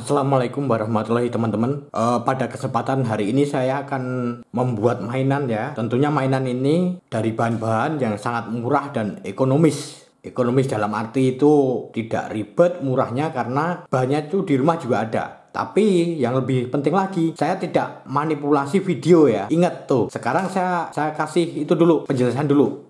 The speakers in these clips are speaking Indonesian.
Assalamualaikum warahmatullahi teman-teman. E, pada kesempatan hari ini saya akan membuat mainan ya. Tentunya mainan ini dari bahan-bahan yang sangat murah dan ekonomis. Ekonomis dalam arti itu tidak ribet murahnya karena bahannya itu di rumah juga ada. Tapi yang lebih penting lagi, saya tidak manipulasi video ya. Ingat tuh, sekarang saya saya kasih itu dulu penjelasan dulu.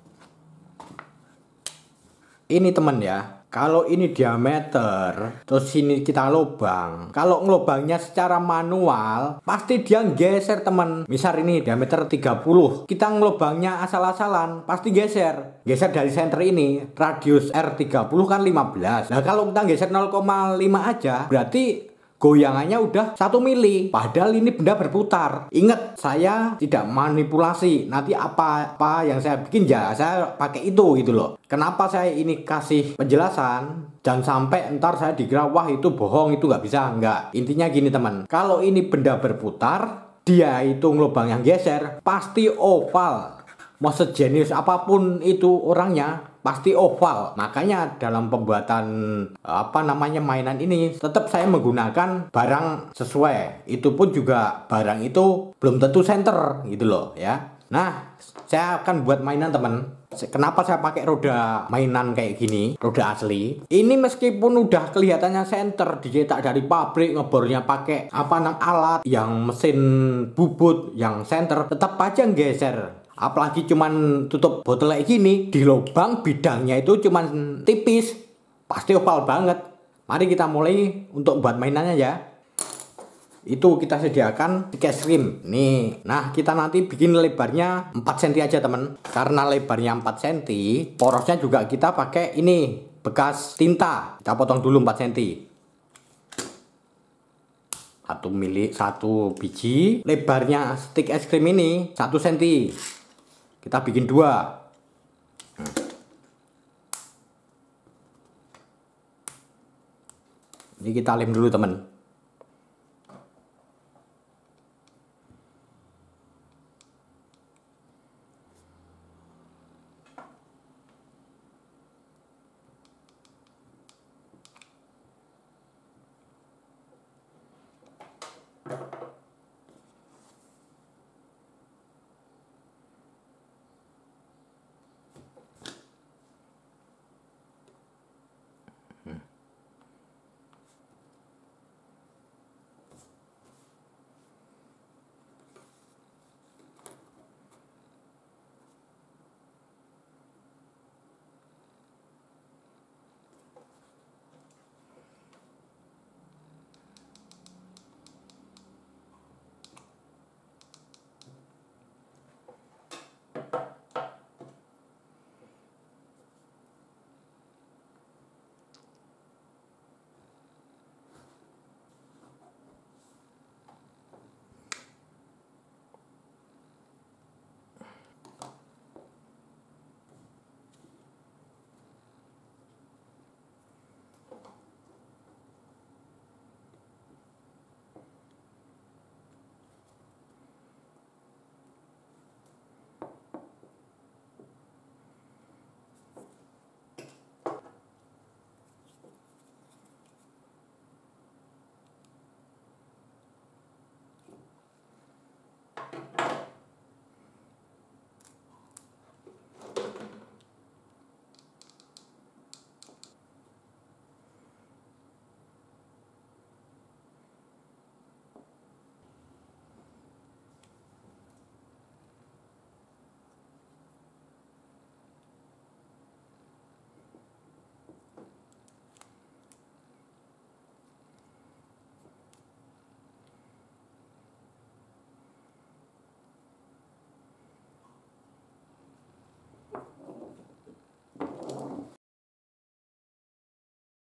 Ini teman ya. Kalau ini diameter, terus sini kita lubang. Kalau ngelobangnya secara manual, pasti dia geser teman. Misal ini diameter 30, kita ngelobangnya asal-asalan, pasti geser. Geser dari center ini, radius R30 kan 15. Nah kalau kita geser 0,5 aja, berarti goyangannya udah satu mili padahal ini benda berputar ingat saya tidak manipulasi nanti apa apa yang saya bikin ya saya pakai itu gitu loh kenapa saya ini kasih penjelasan jangan sampai entar saya dikira wah itu bohong itu nggak bisa nggak intinya gini teman kalau ini benda berputar dia itu lubang yang geser pasti oval mau sejenis apapun itu orangnya pasti oval. Makanya dalam pembuatan eh, apa namanya mainan ini tetap saya menggunakan barang sesuai. Itu pun juga barang itu belum tentu center gitu loh ya. Nah, saya akan buat mainan teman. Kenapa saya pakai roda mainan kayak gini, roda asli? Ini meskipun udah kelihatannya center dicetak dari pabrik, ngebornya pakai apa nang alat yang mesin bubut yang center, tetap aja geser apalagi cuman tutup botol kayak gini di lubang bidangnya itu cuman tipis pasti opal banget mari kita mulai untuk buat mainannya ya itu kita sediakan tiket rim nih nah kita nanti bikin lebarnya 4 cm aja temen karena lebarnya 4 cm porosnya juga kita pakai ini bekas tinta kita potong dulu 4 cm Satu milik satu biji lebarnya stick es krim ini 1 cm kita bikin dua. Ini kita lem dulu teman.